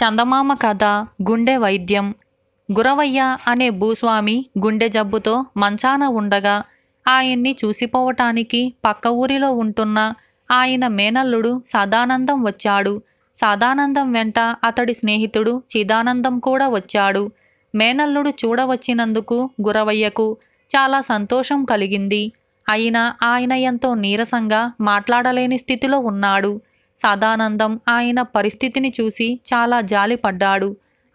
చందమామ కథ గుండె వైద్యం గురవయ్య అనే భూస్వామి గుండె జబ్బుతో మంచాన ఉండగా ఆయన్ని చూసిపోవటానికి పక్క ఊరిలో ఉంటున్న ఆయన మేనల్లుడు సదానందం వచ్చాడు సదానందం వెంట అతడి స్నేహితుడు చిదానందం కూడా వచ్చాడు మేనల్లుడు చూడవచ్చినందుకు గురవయ్యకు చాలా సంతోషం కలిగింది అయినా ఆయన ఎంతో నీరసంగా మాట్లాడలేని స్థితిలో ఉన్నాడు సదానందం ఆయన పరిస్థితిని చూసి చాలా జాలిపడ్డాడు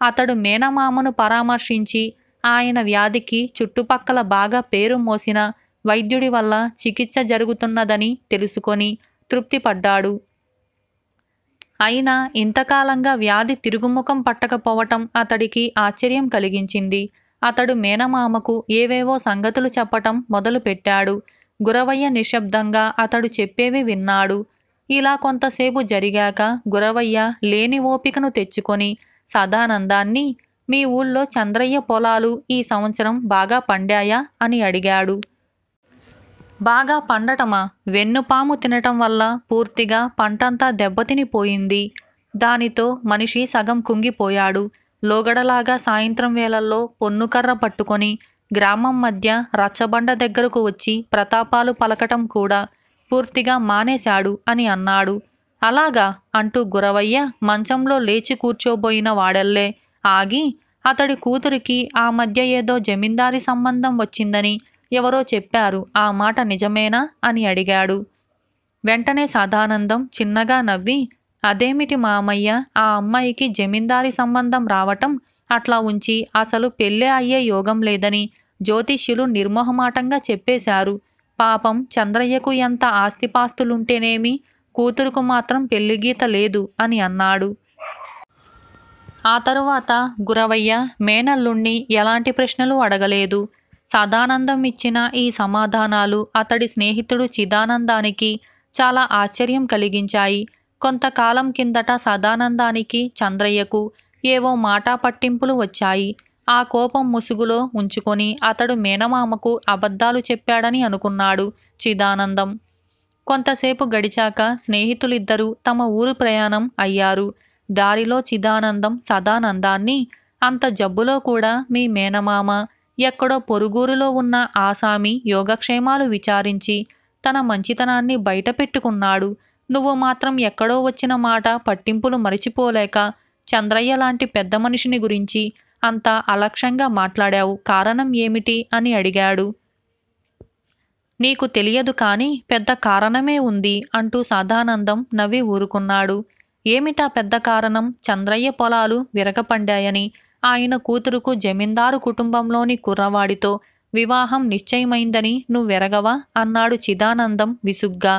అతడు మేనమామను పరామర్శించి ఆయన వ్యాధికి చుట్టుపక్కల బాగా పేరు మోసిన వైద్యుడి వల్ల చికిత్స జరుగుతున్నదని తెలుసుకొని తృప్తిపడ్డాడు అయినా ఇంతకాలంగా వ్యాధి తిరుగుముఖం పట్టకపోవటం అతడికి ఆశ్చర్యం కలిగించింది అతడు మేనమామకు ఏవేవో సంగతులు చెప్పటం మొదలుపెట్టాడు గురవయ్య నిశ్శబ్దంగా అతడు చెప్పేవి విన్నాడు ఇలా కొంతసేపు జరిగాక గురవయ్య లేని ఓపికను తెచ్చుకొని సదానందాన్ని మీ ఊళ్ళో చంద్రయ్య పొలాలు ఈ సంవత్సరం బాగా పండాయా అని అడిగాడు బాగా పండటమా వెన్నుపాము తినటం వల్ల పూర్తిగా పంటంతా దెబ్బతినిపోయింది దానితో మనిషి సగం కుంగిపోయాడు లోగడలాగా సాయంత్రం వేళల్లో పొన్నుకర్ర పట్టుకొని గ్రామం మధ్య రచ్చబండ దగ్గరకు వచ్చి ప్రతాపాలు పలకటం కూడా పూర్తిగా మానేశాడు అని అన్నాడు అలాగా అంటూ గురవయ్య మంచంలో లేచి కూర్చోబోయిన వాడల్లే ఆగి అతడి కూతురికి ఆ మధ్య ఏదో జమీందారీ సంబంధం వచ్చిందని ఎవరో చెప్పారు ఆ మాట నిజమేనా అని అడిగాడు వెంటనే సదానందం చిన్నగా నవ్వి అదేమిటి మామయ్య ఆ అమ్మాయికి జమీందారీ సంబంధం రావటం అట్లా ఉంచి అసలు పెళ్ళే అయ్యే యోగం లేదని జ్యోతిష్యులు నిర్మోహమాటంగా చెప్పేశారు పాపం చంద్రయ్యకు ఎంత ఆస్తిపాస్తులుంటేనేమి కూతురుకు మాత్రం పెళ్లిగీత లేదు అని అన్నాడు ఆ తరువాత గురవయ్య మేనల్లుణ్ణి ఎలాంటి ప్రశ్నలు అడగలేదు సదానందం ఇచ్చిన ఈ సమాధానాలు అతడి స్నేహితుడు చిదానందానికి చాలా ఆశ్చర్యం కలిగించాయి కొంతకాలం కిందట సదానందానికి చంద్రయ్యకు ఏవో మాటా పట్టింపులు వచ్చాయి ఆ కోపం ముసుగులో ఉంచుకొని అతడు మేనమామకు అబద్ధాలు చెప్పాడని అనుకున్నాడు చిదానందం కొంతసేపు గడిచాక స్నేహితులిద్దరూ తమ ఊరు ప్రయాణం అయ్యారు దారిలో చిదానందం సదానందాన్ని అంత జబ్బులో కూడా మీ మేనమామ ఎక్కడో పొరుగూరులో ఉన్న ఆసామి యోగక్షేమాలు విచారించి తన మంచితనాన్ని బయటపెట్టుకున్నాడు నువ్వు మాత్రం ఎక్కడో వచ్చిన మాట పట్టింపులు మరిచిపోలేక చంద్రయ్య లాంటి పెద్ద మనిషిని గురించి అంత అలక్ష్యంగా మాట్లాడావు కారణం ఏమిటి అని అడిగాడు నీకు తెలియదు కానీ పెద్ద కారణమే ఉంది అంటూ సదానందం నవ్వి ఊరుకున్నాడు ఏమిటా పెద్ద కారణం చంద్రయ్య పొలాలు విరగపండాయని ఆయన కూతురుకు జమీందారు కుటుంబంలోని కుర్రవాడితో వివాహం నిశ్చయమైందని నువ్వెరగవా అన్నాడు చిదానందం విసుగ్గా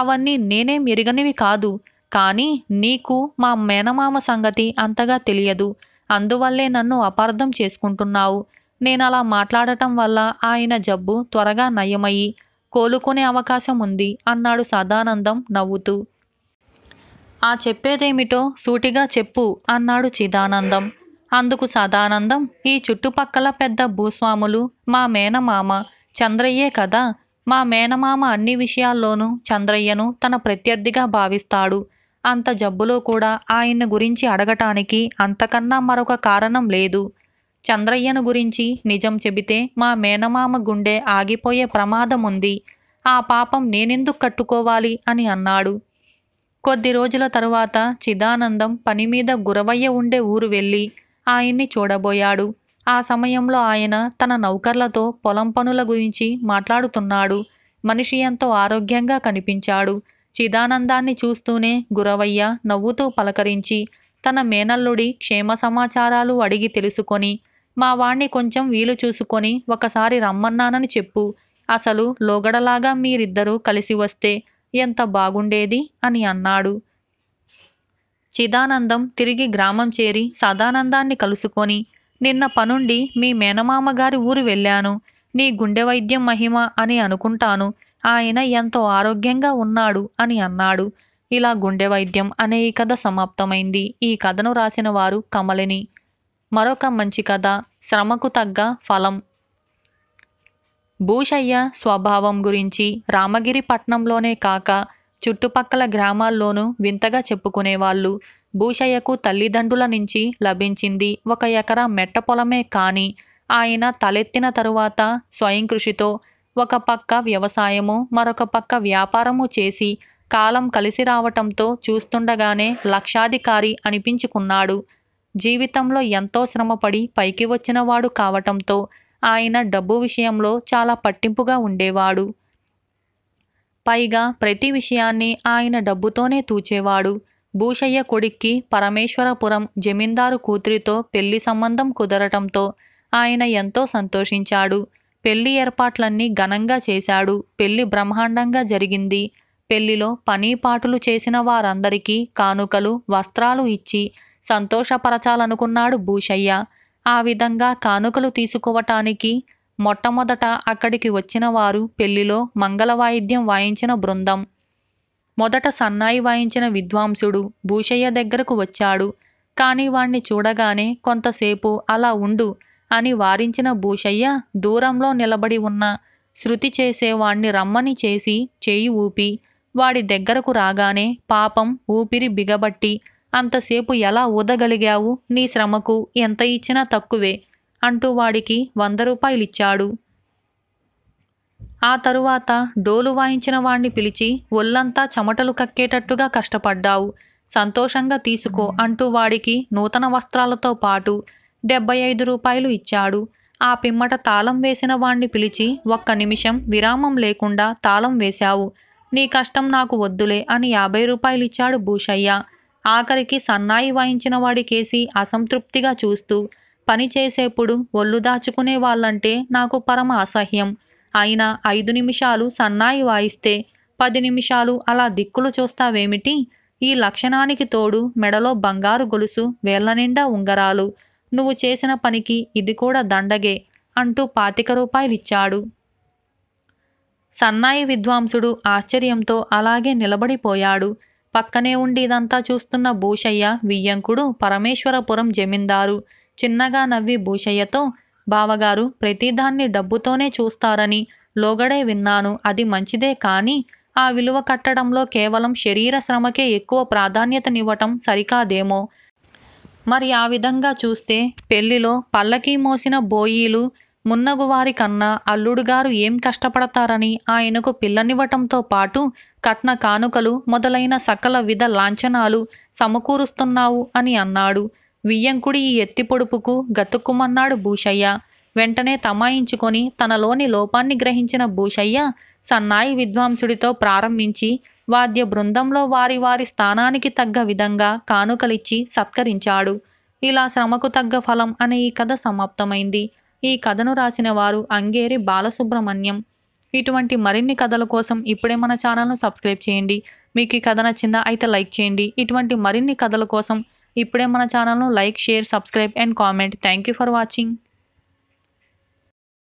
అవన్నీ నేనేం మెరుగనివి కాదు కానీ నీకు మా మేనమామ సంగతి అంతగా తెలియదు అందువల్లే నన్ను అపార్థం చేసుకుంటున్నావు నేనలా మాట్లాడటం వల్ల ఆయన జబ్బు త్వరగా నయమయ్యి కోలుకునే అవకాశం ఉంది అన్నాడు సదానందం నవ్వుతూ ఆ చెప్పేదేమిటో సూటిగా చెప్పు అన్నాడు చిదానందం అందుకు సదానందం ఈ చుట్టుపక్కల పెద్ద భూస్వాములు మా మేనమామ చంద్రయ్యే కదా మా మేనమామ అన్ని విషయాల్లోనూ చంద్రయ్యను తన ప్రత్యర్థిగా భావిస్తాడు అంత జబ్బులో కూడా ఆయన గురించి అడగటానికి అంతకన్నా మరొక కారణం లేదు చంద్రయ్యను గురించి నిజం చెబితే మా మేనమామ గుండె ఆగిపోయే ప్రమాదం ఉంది ఆ పాపం నేనెందుకు కట్టుకోవాలి అని అన్నాడు కొద్ది రోజుల తరువాత చిదానందం పని మీద గురవయ్య ఉండే ఊరు వెళ్ళి ఆయన్ని చూడబోయాడు ఆ సమయంలో ఆయన తన నౌకర్లతో పొలం పనుల గురించి మాట్లాడుతున్నాడు మనిషి ఎంతో ఆరోగ్యంగా కనిపించాడు చిదానందాన్ని చూస్తూనే గురవయ్య నవ్వుతూ పలకరించి తన మేనల్లుడి క్షేమ సమాచారాలు అడిగి తెలుసుకొని మా వాణ్ణి కొంచెం వీలు చూసుకొని ఒకసారి రమ్మన్నానని చెప్పు అసలు లోగడలాగా మీరిద్దరూ కలిసి వస్తే ఎంత బాగుండేది అని అన్నాడు చిదానందం తిరిగి గ్రామం చేరి సదానందాన్ని కలుసుకొని నిన్న పనుండి మీ మేనమామ గారి ఊరు వెళ్ళాను నీ గుండె వైద్యం మహిమ అని అనుకుంటాను ఆయన ఎంతో ఆరోగ్యంగా ఉన్నాడు అని అన్నాడు ఇలా గుండె వైద్యం అనే ఈ కథ సమాప్తమైంది ఈ కథను రాసిన వారు కమలిని మరొక మంచి కథ శ్రమకు తగ్గ ఫలం భూషయ్య స్వభావం గురించి రామగిరి పట్నంలోనే కాక చుట్టుపక్కల గ్రామాల్లోనూ వింతగా చెప్పుకునేవాళ్ళు భూషయ్యకు తల్లిదండ్రుల నుంచి లభించింది ఒక ఎకరా మెట్ట పొలమే కానీ ఆయన తలెత్తిన తరువాత స్వయం కృషితో ఒక పక్క వ్యవసాయము మరొక పక్క వ్యాపారము చేసి కాలం కలిసి రావటంతో చూస్తుండగానే లక్షాధికారి అనిపించుకున్నాడు జీవితంలో ఎంతో శ్రమపడి పైకి వచ్చినవాడు కావటంతో ఆయన డబ్బు విషయంలో చాలా పట్టింపుగా ఉండేవాడు పైగా ప్రతి విషయాన్ని ఆయన డబ్బుతోనే తూచేవాడు భూషయ్య కొడుక్కి పరమేశ్వరపురం జమీందారు కూతురితో పెళ్లి సంబంధం కుదరటంతో ఆయన ఎంతో సంతోషించాడు పెళ్లి ఏర్పాట్లన్నీ ఘనంగా చేశాడు పెళ్లి బ్రహ్మాండంగా జరిగింది పెళ్లిలో పనీపాటులు చేసిన వారందరికీ కానుకలు వస్త్రాలు ఇచ్చి సంతోషపరచాలనుకున్నాడు భూషయ్య ఆ విధంగా కానుకలు తీసుకోవటానికి మొట్టమొదట అక్కడికి వచ్చిన వారు పెళ్లిలో వాయిద్యం వాయించిన బృందం మొదట సన్నాయి వాయించిన విద్వాంసుడు భూషయ్య దగ్గరకు వచ్చాడు కానీ వాణ్ణి చూడగానే కొంతసేపు అలా ఉండు అని వారించిన భూషయ్య దూరంలో నిలబడి ఉన్న శృతి చేసేవాణ్ణి రమ్మని చేసి చేయి ఊపి వాడి దగ్గరకు రాగానే పాపం ఊపిరి బిగబట్టి అంతసేపు ఎలా ఊదగలిగావు నీ శ్రమకు ఎంత ఇచ్చినా తక్కువే అంటూ వాడికి వంద రూపాయలిచ్చాడు ఆ తరువాత డోలు వాయించిన వాణ్ణి పిలిచి ఒళ్ళంతా చెమటలు కక్కేటట్టుగా కష్టపడ్డావు సంతోషంగా తీసుకో అంటూ వాడికి నూతన వస్త్రాలతో పాటు డెబ్బై ఐదు రూపాయలు ఇచ్చాడు ఆ పిమ్మట తాళం వేసిన వాణ్ణి పిలిచి ఒక్క నిమిషం విరామం లేకుండా తాళం వేశావు నీ కష్టం నాకు వద్దులే అని యాభై రూపాయలిచ్చాడు భూషయ్య ఆఖరికి సన్నాయి వాయించిన వాడికేసి అసంతృప్తిగా చూస్తూ పని చేసేప్పుడు ఒళ్ళు దాచుకునే వాళ్ళంటే నాకు పరమ అసహ్యం అయినా ఐదు నిమిషాలు సన్నాయి వాయిస్తే పది నిమిషాలు అలా దిక్కులు చూస్తావేమిటి ఈ లక్షణానికి తోడు మెడలో బంగారు గొలుసు వేళ్ల నిండా ఉంగరాలు నువ్వు చేసిన పనికి ఇది కూడా దండగే అంటూ పాతిక రూపాయలిచ్చాడు సన్నాయి విద్వాంసుడు ఆశ్చర్యంతో అలాగే నిలబడిపోయాడు పక్కనే ఉండి ఇదంతా చూస్తున్న భూషయ్య వియ్యంకుడు పరమేశ్వరపురం జమీందారు చిన్నగా నవ్వి భూషయ్యతో బావగారు ప్రతిదాన్ని డబ్బుతోనే చూస్తారని లోగడే విన్నాను అది మంచిదే కానీ ఆ విలువ కట్టడంలో కేవలం శరీర శ్రమకే ఎక్కువ ప్రాధాన్యతనివ్వటం సరికాదేమో మరి ఆ విధంగా చూస్తే పెళ్లిలో పల్లకీ మోసిన బోయీలు మున్నగువారి కన్నా అల్లుడుగారు ఏం కష్టపడతారని ఆయనకు పిల్లనివ్వటంతో పాటు కట్న కానుకలు మొదలైన సకల విధ లాంఛనాలు సమకూరుస్తున్నావు అని అన్నాడు వియ్యంకుడి ఈ ఎత్తి పొడుపుకు గతుక్కుమన్నాడు భూషయ్య వెంటనే తమాయించుకొని తనలోని లోపాన్ని గ్రహించిన భూషయ్య సన్నాయి విద్వాంసుడితో ప్రారంభించి వాద్య బృందంలో వారి వారి స్థానానికి తగ్గ విధంగా కానుకలిచ్చి సత్కరించాడు ఇలా శ్రమకు తగ్గ ఫలం అనే ఈ కథ సమాప్తమైంది ఈ కథను రాసిన వారు అంగేరి బాలసుబ్రహ్మణ్యం ఇటువంటి మరిన్ని కథల కోసం ఇప్పుడే మన ఛానల్ను సబ్స్క్రైబ్ చేయండి మీకు ఈ కథ నచ్చిందా అయితే లైక్ చేయండి ఇటువంటి మరిన్ని కథల కోసం ఇప్పుడే మన ఛానల్ను like share subscribe and comment thank you for watching